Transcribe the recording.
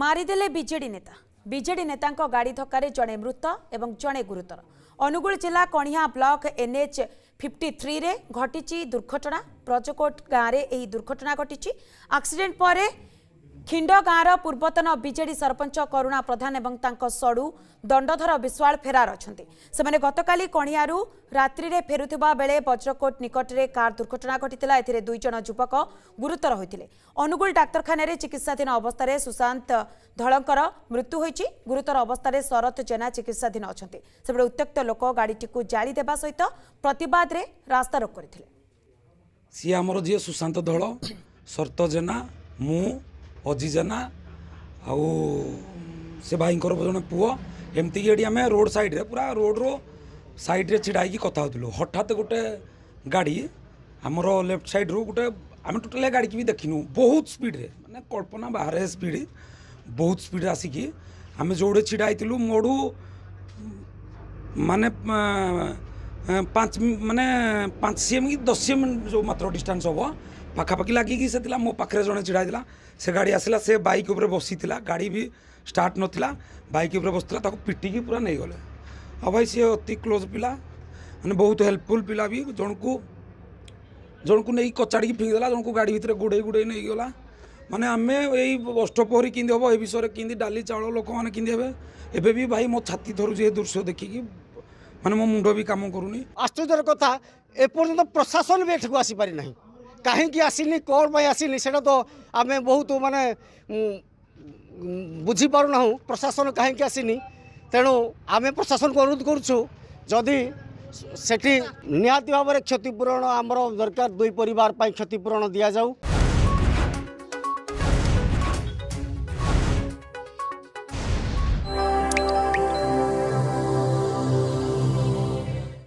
ମାରିଦେଲେ ବିଜେଡ଼ି ନେତା ବିଜେଡି ନେତାଙ୍କ ଗାଡ଼ି ଧକ୍କାରେ ଜଣେ ମୃତ ଏବଂ ଜଣେ ଗୁରୁତର ଅନୁଗୁଳ ଜିଲ୍ଲା କଣିହାଁ ବ୍ଲକ ଏନ୍ଏଚ୍ ଫିଫ୍ଟି ଥ୍ରୀରେ ଘଟିଛି ଦୁର୍ଘଟଣା ବ୍ରଜକୋଟ ଗାଁରେ ଏହି ଦୁର୍ଘଟଣା ଘଟିଛି ଆକ୍ସିଡେଣ୍ଟ ପରେ ଖିଣ୍ଡ ଗାଁର ପୂର୍ବତନ ବିଜେଡି ସରପଞ୍ଚ କରୁଣା ପ୍ରଧାନ ଏବଂ ତାଙ୍କ ସଡ଼ୁ ଦଣ୍ଡଧର ବିଶ୍ୱାଳ ଫେରାର ଅଛନ୍ତି ସେମାନେ ଗତକାଲି କଣିଆରୁ ରାତ୍ରିରେ ଫେରୁଥିବା ବେଳେ ବଜ୍ରକୋଟ ନିକଟରେ କାର୍ ଦୁର୍ଘଟଣା ଘଟିଥିଲା ଏଥିରେ ଦୁଇଜଣ ଯୁବକ ଗୁରୁତର ହୋଇଥିଲେ ଅନୁଗୁଳ ଡାକ୍ତରଖାନାରେ ଚିକିତ୍ସାଧୀନ ଅବସ୍ଥାରେ ସୁଶାନ୍ତ ଧଳଙ୍କର ମୃତ୍ୟୁ ହୋଇଛି ଗୁରୁତର ଅବସ୍ଥାରେ ଶରତ ଜେନା ଚିକିତ୍ସାଧୀନ ଅଛନ୍ତି ସେପଟେ ଉତ୍ତ୍ୟକ୍ତ ଲୋକ ଗାଡ଼ିଟିକୁ ଜାଳି ଦେବା ସହିତ ପ୍ରତିବାଦରେ ରାସ୍ତାରୋକ କରିଥିଲେ ସିଏ ଆମର ଯିଏ ସୁଶାନ୍ତ ଧଳ ଶରତ ଜେନା ମୁଁ ଅଜି ଜେନା ଆଉ ସେ ଭାଇଙ୍କର ଜଣେ ପୁଅ ଏମିତିକି ଏଠି ଆମେ ରୋଡ଼ ସାଇଡ଼ରେ ପୁରା ରୋଡ଼ରୁ ସାଇଡ଼ରେ ଛିଡ଼ା ହେଇକି କଥା ହେଉଥିଲୁ ହଠାତ୍ ଗୋଟେ ଗାଡ଼ି ଆମର ଲେଫ୍ଟ ସାଇଡ଼ରୁ ଗୋଟେ ଆମେ ଟୋଟାଲି ଗାଡ଼ିକି ବି ଦେଖିନୁ ବହୁତ ସ୍ପିଡ଼ରେ ମାନେ କଳ୍ପନା ବାହାରେ ସ୍ପିଡ଼ ବହୁତ ସ୍ପିଡ଼ରେ ଆସିକି ଆମେ ଯେଉଁଠି ଛିଡ଼ା ହେଇଥିଲୁ ମୋଠୁ ମାନେ अं, पाँच मानने पाँच सी एम कि दस सी एम जो मात्र डिस्टान्स हम पखापाखि लगिकी से मो पाखे जड़े चिड़ा था से गाड़ी आसला से बैक बसी गाड़ी भी स्टार्ट ना बैक बसला पिटिकी पूरा नहींगले गले हाँ भाई सी अति क्लोज पिला मैंने बहुत हेल्पफुल पिला भी जन को जन को नहीं कचाड़ी फिंगदेला जन को गाड़ी भितर गुड़े गुड़े नहीं गला मैंने आम यष्टपोहरी कि विषय में कि डाली चाउल लोक मैंने कि भाई मो छाती थरुच दृश्य देखिकी ମାନେ ମୋ ମୁଣ୍ଡ ବି କାମ କରୁନି ଆଶ୍ଚର୍ଯ୍ୟର କଥା ଏପର୍ଯ୍ୟନ୍ତ ପ୍ରଶାସନ ବି ଏଠାକୁ ଆସିପାରି ନାହିଁ କାହିଁକି ଆସିନି କ'ଣ ପାଇଁ ଆସିନି ସେଇଟା ତ ଆମେ ବହୁତ ମାନେ ବୁଝିପାରୁନାହୁଁ ପ୍ରଶାସନ କାହିଁକି ଆସିନି ତେଣୁ ଆମେ ପ୍ରଶାସନକୁ ଅନୁରୋଧ କରୁଛୁ ଯଦି ସେଠି ନିହାତି ଭାବରେ କ୍ଷତିପୂରଣ ଆମର ଦରକାର ଦୁଇ ପରିବାର ପାଇଁ କ୍ଷତିପୂରଣ ଦିଆଯାଉ